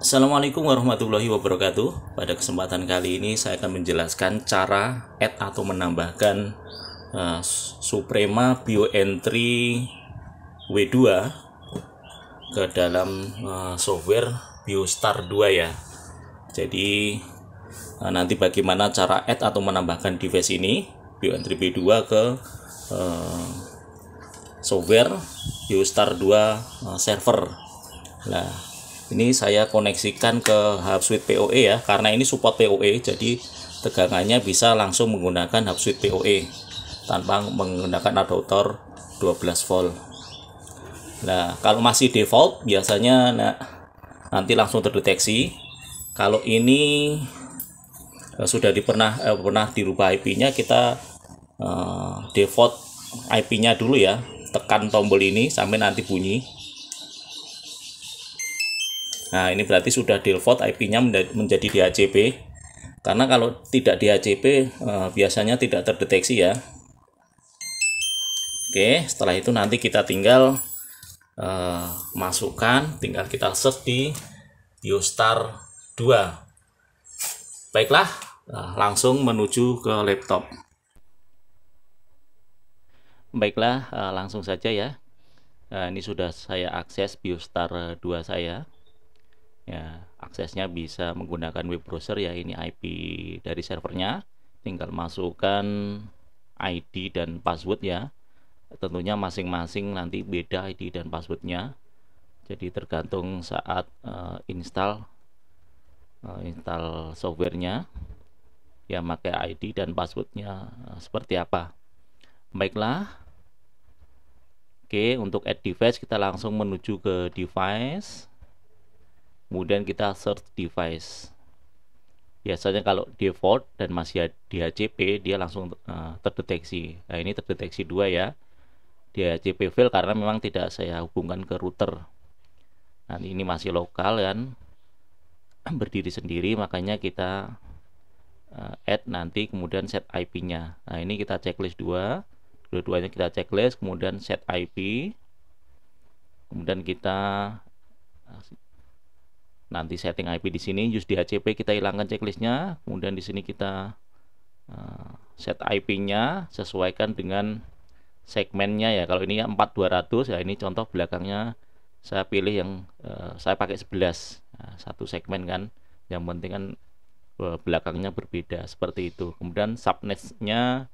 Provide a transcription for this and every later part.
Assalamualaikum warahmatullahi wabarakatuh. Pada kesempatan kali ini saya akan menjelaskan cara add atau menambahkan uh, Suprema Bioentry W2 ke dalam uh, software Biostar 2 ya. Jadi uh, nanti bagaimana cara add atau menambahkan device ini Bioentry B2 ke uh, software Biostar 2 uh, server. Nah, ini saya koneksikan ke hub switch POE ya karena ini support POE jadi tegangannya bisa langsung menggunakan hub switch POE tanpa menggunakan adaptor 12 volt nah kalau masih default biasanya nah, nanti langsung terdeteksi kalau ini eh, sudah pernah eh, pernah dirubah IP-nya kita eh, default IP-nya dulu ya tekan tombol ini sampai nanti bunyi Nah, ini berarti sudah default IP-nya menjadi DHCP. Karena kalau tidak DHCP eh, biasanya tidak terdeteksi ya. Oke, setelah itu nanti kita tinggal eh, masukkan, tinggal kita search di Ustar 2. Baiklah, eh, langsung menuju ke laptop. Baiklah, eh, langsung saja ya. ini sudah saya akses Biostar 2 saya ya aksesnya bisa menggunakan web browser ya ini IP dari servernya tinggal masukkan ID dan password ya tentunya masing-masing nanti beda ID dan passwordnya jadi tergantung saat uh, install uh, install softwarenya ya pakai ID dan passwordnya uh, seperti apa baiklah Oke untuk add device kita langsung menuju ke device kemudian kita search device biasanya kalau default dan masih DHCP dia langsung eh, terdeteksi nah ini terdeteksi dua ya DHCP fail karena memang tidak saya hubungkan ke router nah ini masih lokal kan berdiri sendiri makanya kita eh, add nanti kemudian set IP nya nah ini kita checklist dua dua-duanya kita checklist kemudian set IP kemudian kita nanti setting IP di sini use DHCP kita hilangkan checklistnya kemudian di sini kita uh, set IP-nya sesuaikan dengan segmennya ya kalau ini 4200 ya ini contoh belakangnya saya pilih yang uh, saya pakai 11 nah, satu segmen kan yang penting kan uh, belakangnya berbeda seperti itu kemudian subnetnya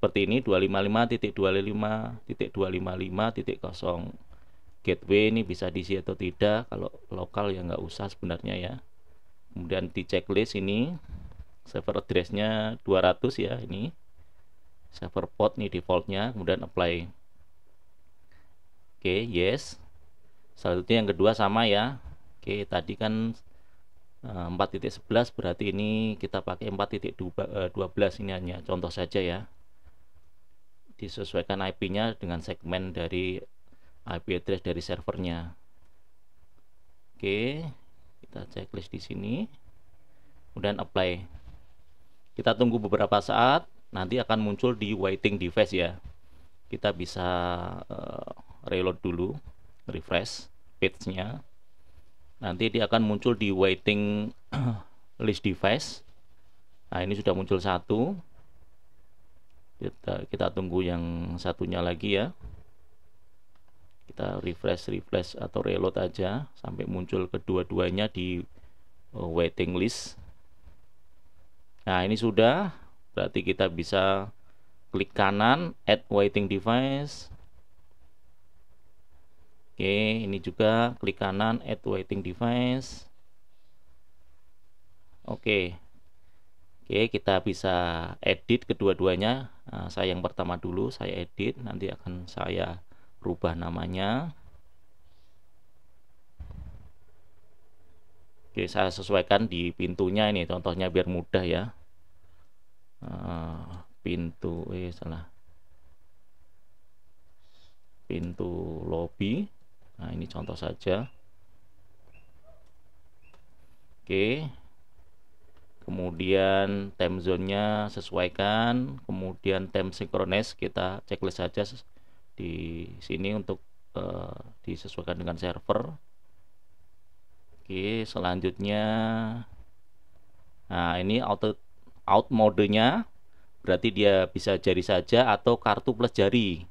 seperti ini 255.255.255.0 gateway ini bisa diisi atau tidak kalau lokal ya nggak usah sebenarnya ya kemudian di checklist ini server addressnya 200 ya ini server port nih defaultnya kemudian apply oke okay, yes selanjutnya yang kedua sama ya oke okay, tadi kan 4.11 eh, berarti ini kita pakai 4.12 eh, ini hanya contoh saja ya disesuaikan IP-nya dengan segmen dari IP address dari servernya. Oke, kita checklist di sini. Kemudian apply. Kita tunggu beberapa saat, nanti akan muncul di waiting device ya. Kita bisa uh, reload dulu, refresh page-nya. Nanti dia akan muncul di waiting list device. Nah, ini sudah muncul satu. Kita kita tunggu yang satunya lagi ya kita refresh refresh atau reload aja sampai muncul kedua-duanya di eh, waiting list nah ini sudah berarti kita bisa klik kanan add waiting device oke ini juga klik kanan add waiting device oke Oke, kita bisa edit kedua-duanya. Nah, saya yang pertama dulu, saya edit, nanti akan saya rubah namanya Oke saya sesuaikan di pintunya ini contohnya biar mudah ya eh, pintu eh salah pintu lobby nah ini contoh saja Oke kemudian time zone nya sesuaikan kemudian time synchronize kita checklist saja di sini untuk uh, disesuaikan dengan server Oke selanjutnya nah ini auto out modenya berarti dia bisa jari saja atau kartu plus jari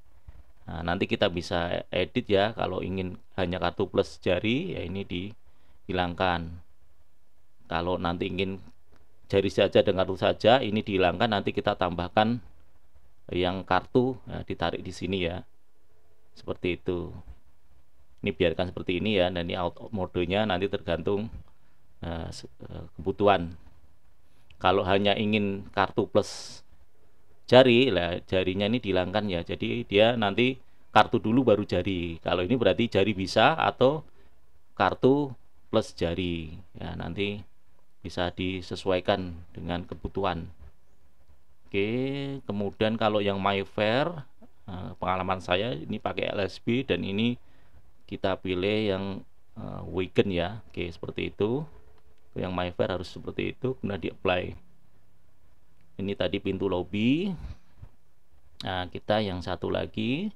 Nah, nanti kita bisa edit ya kalau ingin hanya kartu plus jari ya ini dihilangkan. Kalau nanti ingin jari saja dan kartu saja ini dihilangkan nanti kita tambahkan yang kartu ya, ditarik di sini ya seperti itu ini biarkan seperti ini ya dan ini out modenya nanti tergantung uh, kebutuhan kalau hanya ingin kartu plus jari lah jarinya ini dihilangkan ya jadi dia nanti kartu dulu baru jari kalau ini berarti jari bisa atau kartu plus jari ya nanti bisa disesuaikan dengan kebutuhan Oke kemudian kalau yang MyFair Eh, pengalaman saya ini pakai LSB dan ini kita pilih yang uh, weekend ya oke seperti itu yang MyFair harus seperti itu kemudian di apply ini tadi pintu lobby nah kita yang satu lagi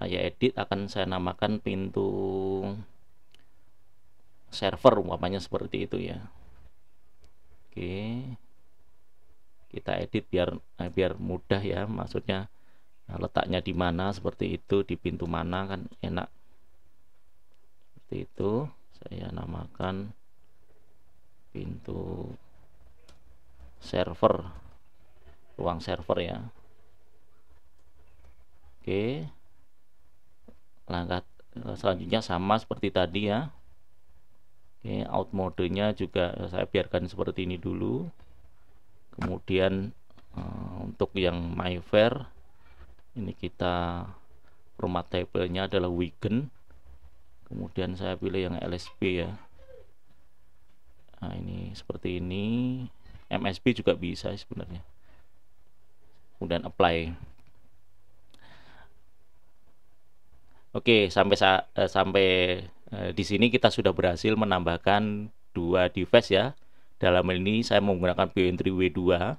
saya edit akan saya namakan pintu server umpamanya seperti itu ya oke kita edit biar eh, biar mudah ya maksudnya nah, letaknya di mana seperti itu di pintu mana kan enak seperti itu saya namakan pintu server ruang server ya oke langkah eh, selanjutnya sama seperti tadi ya oke out modenya juga saya biarkan seperti ini dulu kemudian eh, untuk yang my fair ini kita format tabelnya adalah weekend kemudian saya pilih yang LSP ya nah ini seperti ini msb juga bisa sebenarnya kemudian apply Oke sampai sa eh, sampai eh, di sini kita sudah berhasil menambahkan dua device ya dalam ini saya menggunakan bioentry w 2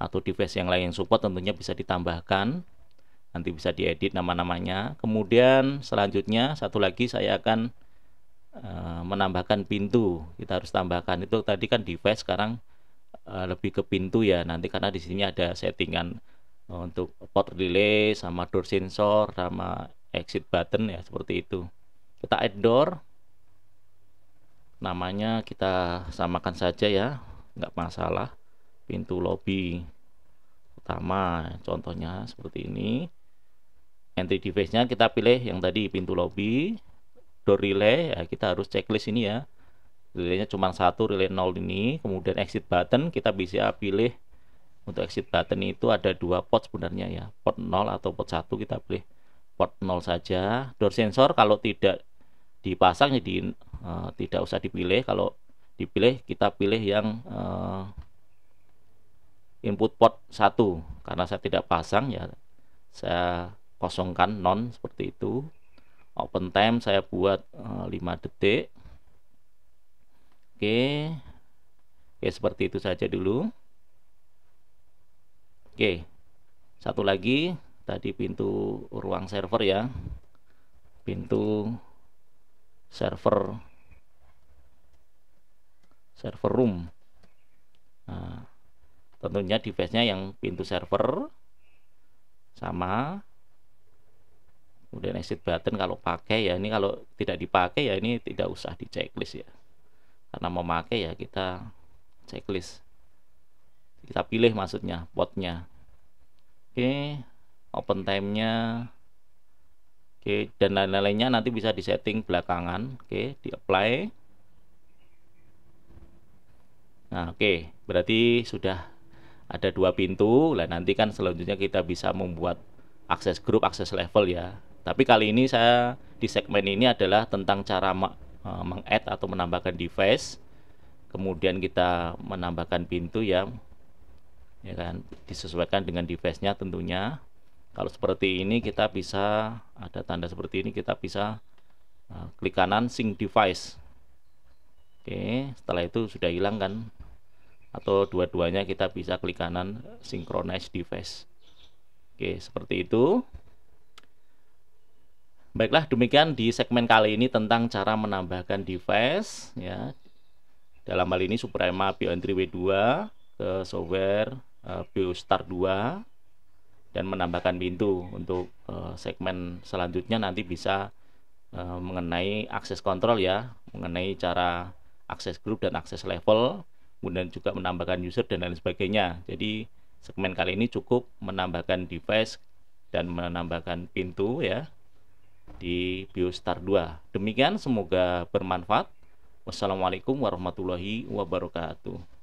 atau device yang lain yang support tentunya bisa ditambahkan nanti bisa diedit nama-namanya kemudian selanjutnya satu lagi saya akan e, menambahkan pintu kita harus tambahkan itu tadi kan device sekarang e, lebih ke pintu ya nanti karena di sini ada settingan untuk port relay sama door sensor sama exit button ya seperti itu kita add door namanya kita samakan saja ya nggak masalah pintu lobby utama contohnya seperti ini entry device-nya kita pilih yang tadi pintu lobby door relay ya, kita harus checklist ini ya relaynya cuma satu relay 0 ini kemudian exit button kita bisa pilih untuk exit button itu ada dua port sebenarnya ya port 0 atau port 1 kita pilih port 0 saja door sensor kalau tidak dipasang jadi uh, tidak usah dipilih kalau dipilih kita pilih yang uh, input port 1 karena saya tidak pasang ya saya kosongkan non seperti itu open time saya buat uh, eh, 5 detik oke oke seperti itu saja dulu oke satu lagi tadi pintu ruang server ya pintu server server room nah, tentunya device-nya yang pintu server sama kemudian exit button kalau pakai ya ini kalau tidak dipakai ya ini tidak usah di checklist ya karena memakai ya kita checklist kita pilih maksudnya potnya oke okay. open time nya oke okay. dan lain-lainnya nanti bisa disetting belakangan oke okay. di apply nah oke okay. berarti sudah ada dua pintu lah nanti kan selanjutnya kita bisa membuat akses grup akses level ya tapi kali ini saya di segmen ini adalah tentang cara eh, meng-add atau menambahkan device. Kemudian kita menambahkan pintu ya. Ya kan, disesuaikan dengan device-nya tentunya. Kalau seperti ini kita bisa ada tanda seperti ini kita bisa eh, klik kanan sync device. Oke, setelah itu sudah hilang kan? Atau dua-duanya kita bisa klik kanan synchronize device. Oke, seperti itu. Baiklah, demikian di segmen kali ini tentang cara menambahkan device ya. Dalam hal ini Suprema Bioentry 3 w 2 ke software uh, BioStar 2 dan menambahkan pintu untuk uh, segmen selanjutnya nanti bisa uh, mengenai akses kontrol ya, mengenai cara akses grup dan akses level, kemudian juga menambahkan user dan lain sebagainya. Jadi segmen kali ini cukup menambahkan device dan menambahkan pintu ya di Biostar 2. Demikian semoga bermanfaat. Wassalamualaikum warahmatullahi wabarakatuh.